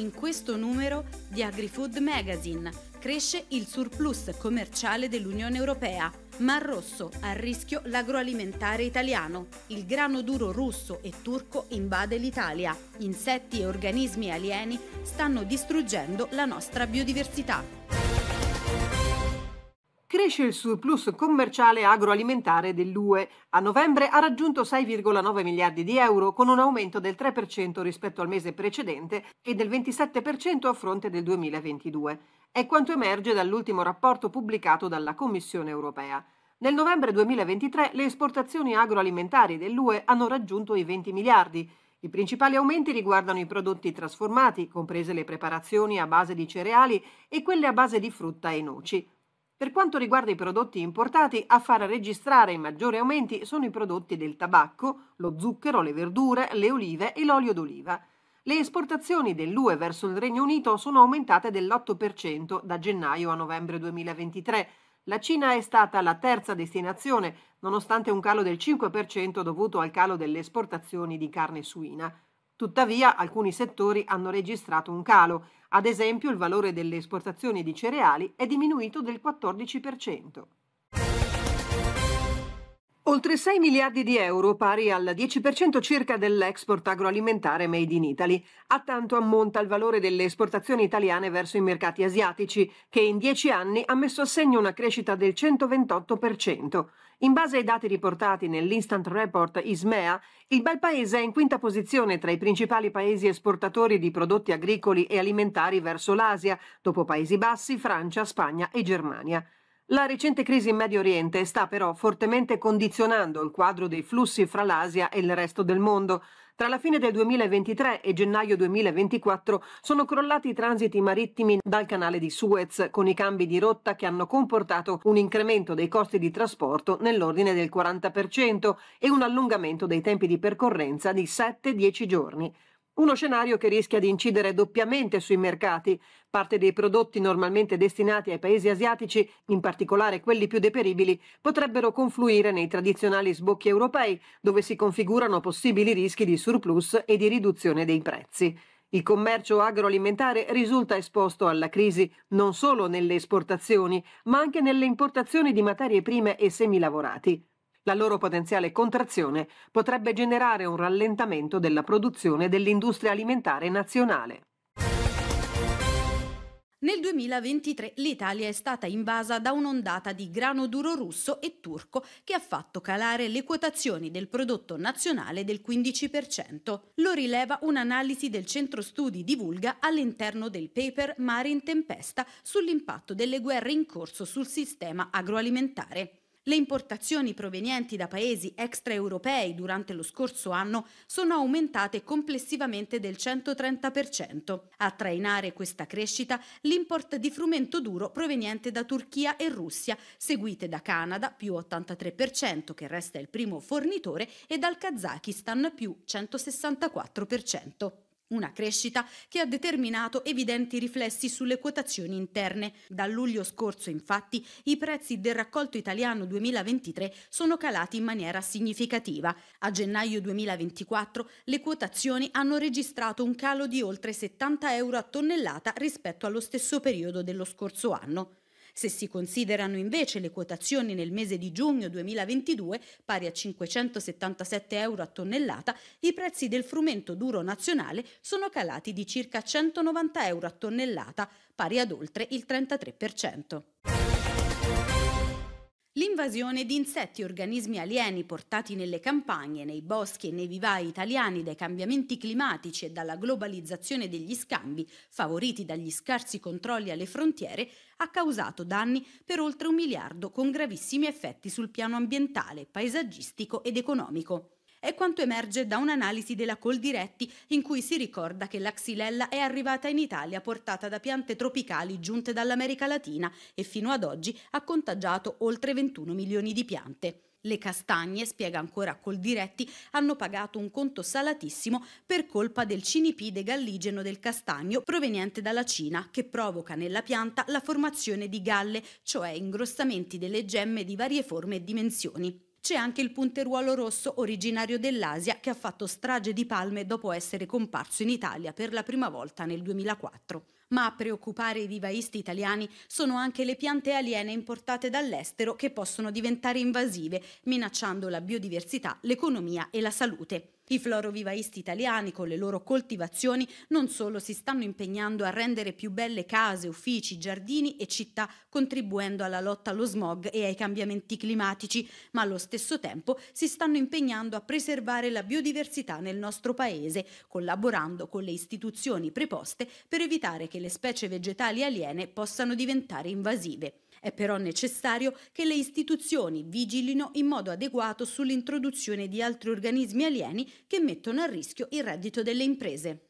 in questo numero di AgriFood Magazine. Cresce il surplus commerciale dell'Unione Europea. Mar Rosso, a rischio l'agroalimentare italiano. Il grano duro russo e turco invade l'Italia. Insetti e organismi alieni stanno distruggendo la nostra biodiversità cresce il surplus commerciale agroalimentare dell'UE. A novembre ha raggiunto 6,9 miliardi di euro, con un aumento del 3% rispetto al mese precedente e del 27% a fronte del 2022. È quanto emerge dall'ultimo rapporto pubblicato dalla Commissione europea. Nel novembre 2023 le esportazioni agroalimentari dell'UE hanno raggiunto i 20 miliardi. I principali aumenti riguardano i prodotti trasformati, comprese le preparazioni a base di cereali e quelle a base di frutta e noci. Per quanto riguarda i prodotti importati, a far registrare i maggiori aumenti sono i prodotti del tabacco, lo zucchero, le verdure, le olive e l'olio d'oliva. Le esportazioni dell'UE verso il Regno Unito sono aumentate dell'8% da gennaio a novembre 2023. La Cina è stata la terza destinazione, nonostante un calo del 5% dovuto al calo delle esportazioni di carne suina. Tuttavia alcuni settori hanno registrato un calo, ad esempio il valore delle esportazioni di cereali è diminuito del 14%. Oltre 6 miliardi di euro, pari al 10% circa dell'export agroalimentare made in Italy. A tanto ammonta il valore delle esportazioni italiane verso i mercati asiatici, che in dieci anni ha messo a segno una crescita del 128%. In base ai dati riportati nell'Instant Report ISMEA, il bel paese è in quinta posizione tra i principali paesi esportatori di prodotti agricoli e alimentari verso l'Asia, dopo Paesi Bassi, Francia, Spagna e Germania. La recente crisi in Medio Oriente sta però fortemente condizionando il quadro dei flussi fra l'Asia e il resto del mondo. Tra la fine del 2023 e gennaio 2024 sono crollati i transiti marittimi dal canale di Suez, con i cambi di rotta che hanno comportato un incremento dei costi di trasporto nell'ordine del 40% e un allungamento dei tempi di percorrenza di 7-10 giorni. Uno scenario che rischia di incidere doppiamente sui mercati. Parte dei prodotti normalmente destinati ai paesi asiatici, in particolare quelli più deperibili, potrebbero confluire nei tradizionali sbocchi europei, dove si configurano possibili rischi di surplus e di riduzione dei prezzi. Il commercio agroalimentare risulta esposto alla crisi non solo nelle esportazioni, ma anche nelle importazioni di materie prime e semilavorati. La loro potenziale contrazione potrebbe generare un rallentamento della produzione dell'industria alimentare nazionale. Nel 2023 l'Italia è stata invasa da un'ondata di grano duro russo e turco che ha fatto calare le quotazioni del prodotto nazionale del 15%. Lo rileva un'analisi del centro studi di Vulga all'interno del paper Mare in tempesta sull'impatto delle guerre in corso sul sistema agroalimentare. Le importazioni provenienti da paesi extraeuropei durante lo scorso anno sono aumentate complessivamente del 130%. A trainare questa crescita l'import di frumento duro proveniente da Turchia e Russia, seguite da Canada più 83% che resta il primo fornitore e dal Kazakistan più 164%. Una crescita che ha determinato evidenti riflessi sulle quotazioni interne. Da luglio scorso, infatti, i prezzi del raccolto italiano 2023 sono calati in maniera significativa. A gennaio 2024 le quotazioni hanno registrato un calo di oltre 70 euro a tonnellata rispetto allo stesso periodo dello scorso anno. Se si considerano invece le quotazioni nel mese di giugno 2022, pari a 577 euro a tonnellata, i prezzi del frumento duro nazionale sono calati di circa 190 euro a tonnellata, pari ad oltre il 33%. L'invasione di insetti e organismi alieni portati nelle campagne, nei boschi e nei vivai italiani dai cambiamenti climatici e dalla globalizzazione degli scambi, favoriti dagli scarsi controlli alle frontiere, ha causato danni per oltre un miliardo con gravissimi effetti sul piano ambientale, paesaggistico ed economico è quanto emerge da un'analisi della Coldiretti in cui si ricorda che la xylella è arrivata in Italia portata da piante tropicali giunte dall'America Latina e fino ad oggi ha contagiato oltre 21 milioni di piante. Le castagne, spiega ancora Coldiretti, hanno pagato un conto salatissimo per colpa del cinipide galligeno del castagno proveniente dalla Cina, che provoca nella pianta la formazione di galle, cioè ingrossamenti delle gemme di varie forme e dimensioni. C'è anche il punteruolo rosso originario dell'Asia che ha fatto strage di palme dopo essere comparso in Italia per la prima volta nel 2004. Ma a preoccupare i vivaisti italiani sono anche le piante aliene importate dall'estero che possono diventare invasive, minacciando la biodiversità, l'economia e la salute. I florovivaisti italiani con le loro coltivazioni non solo si stanno impegnando a rendere più belle case, uffici, giardini e città, contribuendo alla lotta allo smog e ai cambiamenti climatici, ma allo stesso stesso tempo si stanno impegnando a preservare la biodiversità nel nostro paese, collaborando con le istituzioni preposte per evitare che le specie vegetali aliene possano diventare invasive. È però necessario che le istituzioni vigilino in modo adeguato sull'introduzione di altri organismi alieni che mettono a rischio il reddito delle imprese.